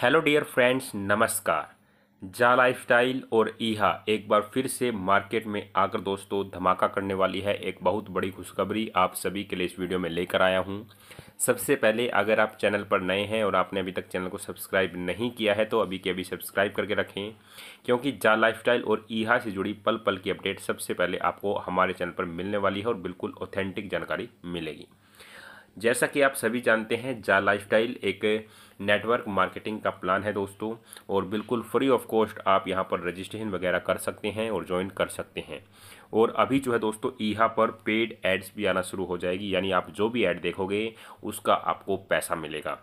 hello dear friends नमस्कार जा lifestyle और ईहा एक बार फिर से मार्केट में आकर दोस्तों धमाका करने वाली है एक बहुत बड़ी खुशखबरी आप सभी के लिए इस वीडियो में लेकर आया हूं सबसे पहले अगर आप चैनल पर नए हैं और आपने अभी तक चैनल को सब्सक्राइब नहीं किया है तो अभी के अभी सब्सक्राइब करके रखें क्योंकि जा लाइफस्टाइल और ईहा से जुड़ी पल पल की अपडेट सबसे पहले आपको हमारे चैनल पर मिलने वाली है और बिल्कुल ऑथेंटिक जानकारी मिलेगी जैसा कि आप सभी जानते हैं जा लाइफ एक नेटवर्क मार्केटिंग का प्लान है दोस्तों और बिल्कुल फ्री ऑफ कॉस्ट आप यहाँ पर रजिस्ट्रेशन वगैरह कर सकते हैं और ज्वाइन कर सकते हैं और अभी जो है दोस्तों यहाँ पर पेड एड्स भी आना शुरू हो जाएगी यानी आप जो भी ऐड देखोगे उसका आपको पैसा मिलेगा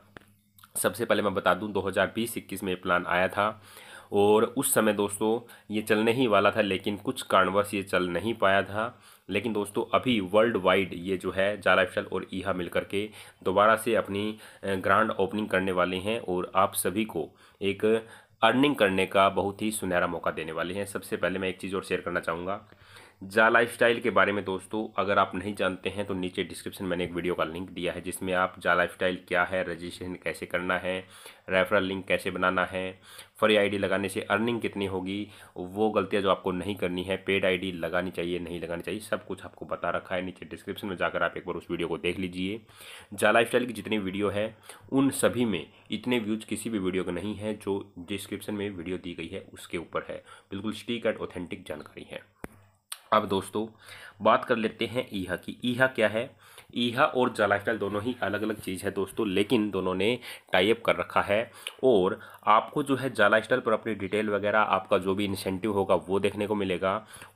सबसे पहले मैं बता दूं 2020 हज़ार में प्लान आया था और उस समय दोस्तों ये चलने ही वाला था लेकिन कुछ कारणवश ये चल नहीं पाया था लेकिन दोस्तों अभी वर्ल्ड वाइड ये जो है जाला एफ और ईहा मिलकर के दोबारा से अपनी ग्रांड ओपनिंग करने वाले हैं और आप सभी को एक अर्निंग करने का बहुत ही सुनहरा मौका देने वाले हैं सबसे पहले मैं एक चीज़ और शेयर करना चाहूँगा जा लाइफ स्टाइल के बारे में दोस्तों अगर आप नहीं जानते हैं तो नीचे डिस्क्रिप्शन मैंने एक वीडियो का लिंक दिया है जिसमें आप जा लाइफ स्टाइल क्या है रजिस्ट्रेशन कैसे करना है रेफरल लिंक कैसे बनाना है फ्री आईडी लगाने से अर्निंग कितनी होगी वो गलतियाँ जो आपको नहीं करनी है पेड आईडी लगानी चाहिए नहीं लगानी चाहिए सब कुछ आपको बता रखा है नीचे डिस्क्रिप्शन में जाकर आप एक बार उस वीडियो को देख लीजिए जा लाइफ स्टाइल की जितनी वीडियो है उन सभी में इतने व्यूज़ किसी भी वीडियो के नहीं है जो डिस्क्रिप्शन में वीडियो दी गई है उसके ऊपर है बिल्कुल स्टीक एंड ऑथेंटिक जानकारी है अब दोस्तों बात कर लेते हैं ईहा की ईहा क्या है ईहा और जलाइफल दोनों ही अलग अलग चीज़ है दोस्तों लेकिन दोनों ने टाइप कर रखा है और आपको जो है जालाइस्टल पर अपनी डिटेल वगैरह आपका जो भी इंसेंटिव होगा वो देखने को मिलेगा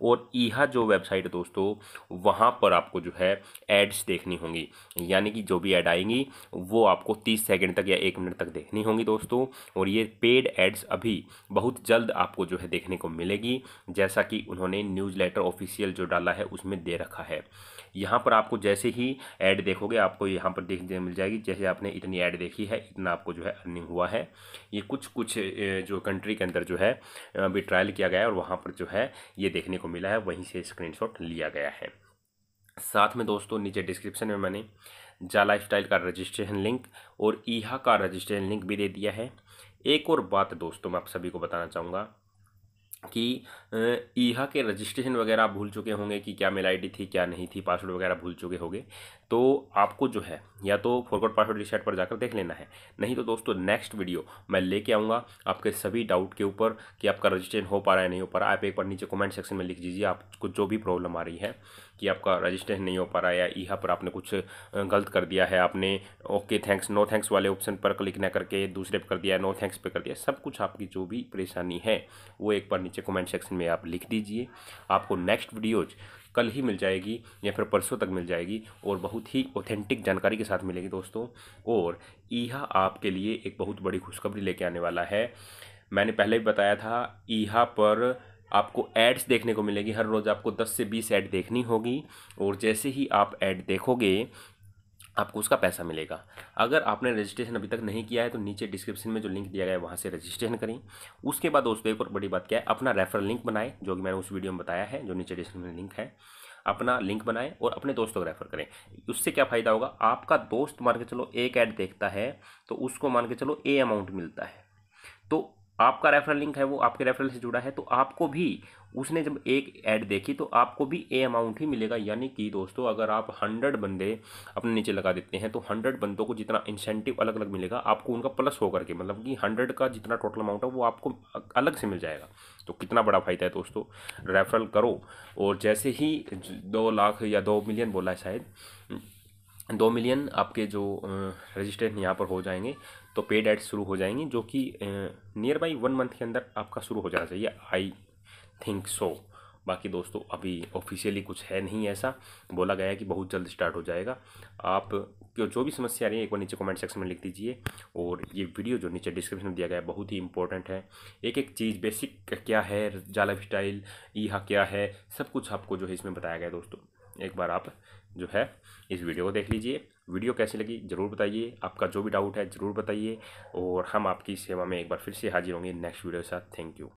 और ईहा जो वेबसाइट दोस्तों वहाँ पर आपको जो है एड्स देखनी होंगी यानी कि जो भी ऐड आएंगी वो आपको तीस सेकेंड तक या एक मिनट तक देखनी होंगी दोस्तों और ये पेड एड्स अभी बहुत जल्द आपको जो है देखने को मिलेगी जैसा कि उन्होंने न्यूज़ लेटर ऑफिस ऑफिशियल जो डाला है उसमें दे रखा है यहाँ पर आपको जैसे ही ऐड देखोगे आपको यहाँ पर देखने मिल जाएगी जैसे आपने इतनी ऐड देखी है इतना आपको जो है अर्निंग हुआ है ये कुछ कुछ जो कंट्री के अंदर जो है अभी ट्रायल किया गया है और वहाँ पर जो है ये देखने को मिला है वहीं से स्क्रीनशॉट लिया गया है साथ में दोस्तों नीचे डिस्क्रिप्शन में मैंने जा स्टाइल का रजिस्ट्रेशन लिंक और ईहा का रजिस्ट्रेशन लिंक भी दे दिया है एक और बात दोस्तों मैं आप सभी को बताना चाहूँगा कि ईहा के रजिस्ट्रेशन वगैरह आप भूल चुके होंगे कि क्या मेल आईडी थी क्या नहीं थी पासवर्ड वगैरह भूल चुके होंगे तो आपको जो है या तो फॉरगॉट पासवर्ड रिसेट पर जाकर देख लेना है नहीं तो दोस्तों नेक्स्ट वीडियो मैं लेके आऊँगा आपके सभी डाउट के ऊपर कि आपका रजिस्ट्रेशन हो पा रहा है नहीं हो पा रहा आप एक बार नीचे कमेंट सेक्शन में लिख दीजिए आपको जो भी प्रॉब्लम आ रही है कि आपका रजिस्ट्रेशन नहीं हो पा रहा है या ईहा पर आपने कुछ गलत कर दिया है आपने ओके थैंक्स नो थैंक्स वाले ऑप्शन पर क्लिक ना करके दूसरे पर कर दिया नो थैंक्स पर कर दिया सब कुछ आपकी जो भी परेशानी है वो एक बार नीचे नीचे कमेंट सेक्शन में आप लिख दीजिए आपको नेक्स्ट वीडियोज कल ही मिल जाएगी या फिर परसों तक मिल जाएगी और बहुत ही ऑथेंटिक जानकारी के साथ मिलेगी दोस्तों और यह आपके लिए एक बहुत बड़ी खुशखबरी लेके आने वाला है मैंने पहले भी बताया था ईहा पर आपको एड्स देखने को मिलेगी हर रोज़ आपको 10 से 20 ऐड देखनी होगी और जैसे ही आप ऐड देखोगे आपको उसका पैसा मिलेगा अगर आपने रजिस्ट्रेशन अभी तक नहीं किया है तो नीचे डिस्क्रिप्शन में जो लिंक दिया गया है वहाँ से रजिस्ट्रेशन करें उसके बाद दोस्तों एक और बड़ी बात क्या है अपना रेफरल लिंक बनाएं जो कि मैंने उस वीडियो में बताया है जो नीचे डिस्क्रिप्शन में लिंक है अपना लिंक बनाएं और अपने दोस्तों को रेफर करें उससे क्या फ़ायदा होगा आपका दोस्त मान के चलो एक ऐड देखता है तो उसको मान के चलो ए अमाउंट मिलता है तो आपका रेफरल लिंक है वो आपके रेफरल से जुड़ा है तो आपको भी उसने जब एक ऐड देखी तो आपको भी ए अमाउंट ही मिलेगा यानी कि दोस्तों अगर आप हंड्रेड बंदे अपने नीचे लगा देते हैं तो हंड्रेड बंदों को जितना इंसेंटिव अलग अलग मिलेगा आपको उनका प्लस होकर के मतलब कि हंड्रेड का जितना टोटल अमाउंट है वो आपको अलग से मिल जाएगा तो कितना बड़ा फ़ायदा है दोस्तों रेफरल करो और जैसे ही दो लाख या दो मिलियन बोला है शायद दो मिलियन आपके जो रजिस्ट्रेशन यहाँ पर हो जाएंगे तो पेड एड्स शुरू हो जाएंगी जो कि नियर बाई वन मंथ के अंदर आपका शुरू हो जाना चाहिए आई थिंक सो बाकी दोस्तों अभी ऑफिशियली कुछ है नहीं ऐसा बोला गया है कि बहुत जल्द स्टार्ट हो जाएगा आप जो भी समस्या आ रही है एक बार नीचे कमेंट सेक्शन में लिख दीजिए और ये वीडियो जो नीचे डिस्क्रिप्शन में दिया गया है बहुत ही इंपॉर्टेंट है एक एक चीज़ बेसिक क्या है जाला स्टाइल ईहा क्या है सब कुछ आपको जो है इसमें बताया गया दोस्तों एक बार आप जो है इस वीडियो को देख लीजिए वीडियो कैसी लगी ज़रूर बताइए आपका जो भी डाउट है ज़रूर बताइए और हम आपकी सेवा में एक बार फिर से हाजिर होंगे नेक्स्ट वीडियो के साथ थैंक यू